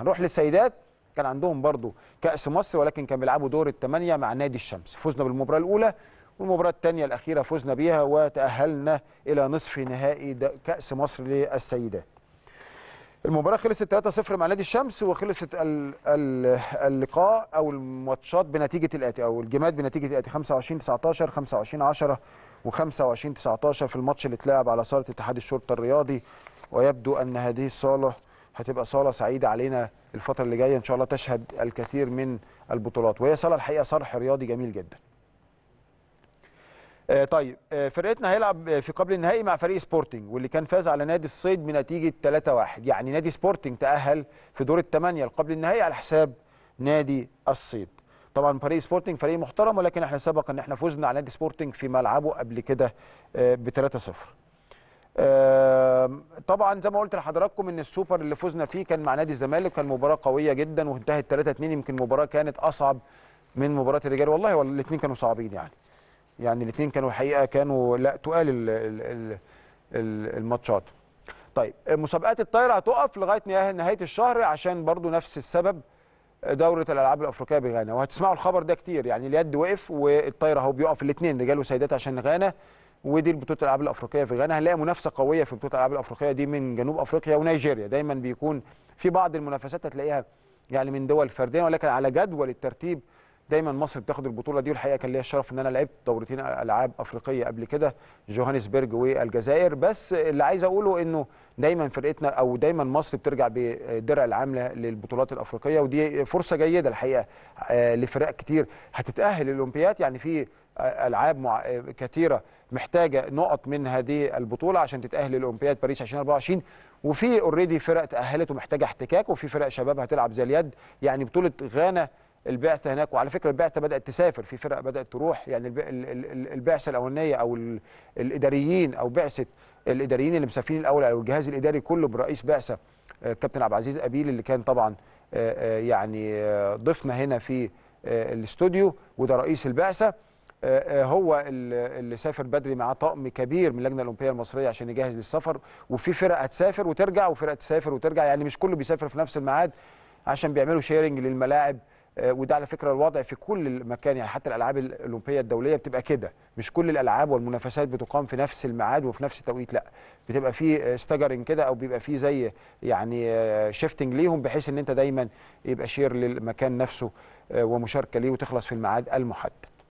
هنروح للسيدات كان عندهم برضو كأس مصر ولكن كان بيلعبوا دور الثمانية مع نادي الشمس فزنا بالمباراة الأولى والمباراة الثانية الأخيرة فزنا بيها وتأهلنا إلى نصف نهائي كأس مصر للسيدات المباراة خلصت 3-0 مع نادي الشمس وخلصت اللقاء أو الماتشات بنتيجة الآتي أو الجيمات بنتيجة الآتي 25-19 25-10 و25-19 في الماتش اللي اتلعب على صالة اتحاد الشرطة الرياضي ويبدو أن هذه الصالة هتبقى صاله سعيده علينا الفتره اللي جايه ان شاء الله تشهد الكثير من البطولات وهي صاله الحقيقه صرح رياضي جميل جدا آه، طيب آه، فرقتنا هيلعب في قبل النهائي مع فريق سبورتنج واللي كان فاز على نادي الصيد بنتيجه 3-1 يعني نادي سبورتنج تاهل في دور الثمانيه قبل النهائي على حساب نادي الصيد طبعا فريق سبورتنج فريق محترم ولكن احنا سبق ان احنا فزنا على نادي سبورتنج في ملعبه قبل كده آه، ب 3-0 طبعا زي ما قلت لحضراتكم ان السوبر اللي فزنا فيه كان مع نادي الزمالك كان مباراه قويه جدا وانتهت 3 2 يمكن مباراه كانت اصعب من مباراه الرجال والله والله الاثنين كانوا صعبين يعني يعني الاثنين كانوا حقيقه كانوا لا تقال الماتشات طيب مسابقات الطايره هتقف لغايه نهايه الشهر عشان برضو نفس السبب دوره الالعاب الافريقيه بغانا وهتسمعوا الخبر ده كتير يعني اليد وقف والطايره اهو بيقف الاثنين رجال وسيدات عشان غانا ودي البطوله الالعاب الافريقيه في غانا هنلاقي منافسه قويه في بطوله الالعاب الافريقيه دي من جنوب افريقيا ونيجيريا دايما بيكون في بعض المنافسات هتلاقيها يعني من دول فرديه ولكن على جدول الترتيب دايما مصر بتاخد البطوله دي والحقيقه كان ليا الشرف ان انا لعبت دورتين العاب افريقيه قبل كده جوهانسبرج والجزائر بس اللي عايز اقوله انه دايما فرقتنا او دايما مصر بترجع بالدرع العامله للبطولات الافريقيه ودي فرصه جيده الحقيقه آه، لفرق كتير هتتاهل للاولمبياد يعني في العاب مع... كثيره محتاجه نقط من هذه البطوله عشان تتاهل لاولمبياد باريس 2024 وفي اوريدي فرق تاهلت ومحتاجه احتكاك وفي فرق شباب هتلعب زي اليد يعني بطوله غانا البعثه هناك وعلى فكره البعثه بدات تسافر في فرق بدات تروح يعني البعثه الاولانيه او الاداريين او بعثه الاداريين اللي مسافرين الاول او الجهاز الاداري كله برئيس بعثه الكابتن آه، عبد العزيز ابيل اللي كان طبعا آه، آه، يعني ضيفنا هنا في الاستوديو وده رئيس البعثه آه، آه، هو اللي سافر بدري معاه طقم كبير من اللجنه الاولمبيه المصريه عشان يجهز للسفر وفي فرق هتسافر وترجع وفرق تسافر وترجع يعني مش كله بيسافر في نفس الميعاد عشان بيعملوا شيرنج للملاعب آه، وده على فكره الوضع في كل المكان يعني حتى الالعاب الاولمبيه الدوليه بتبقى كده مش كل الالعاب والمنافسات بتقام في نفس الميعاد وفي نفس التوقيت لا بتبقى في ستاجرنج كده او بيبقى في زي يعني شيفتنج ليهم بحيث ان انت دايما يبقى شير للمكان نفسه ومشاركه ليه وتخلص في الميعاد المحدد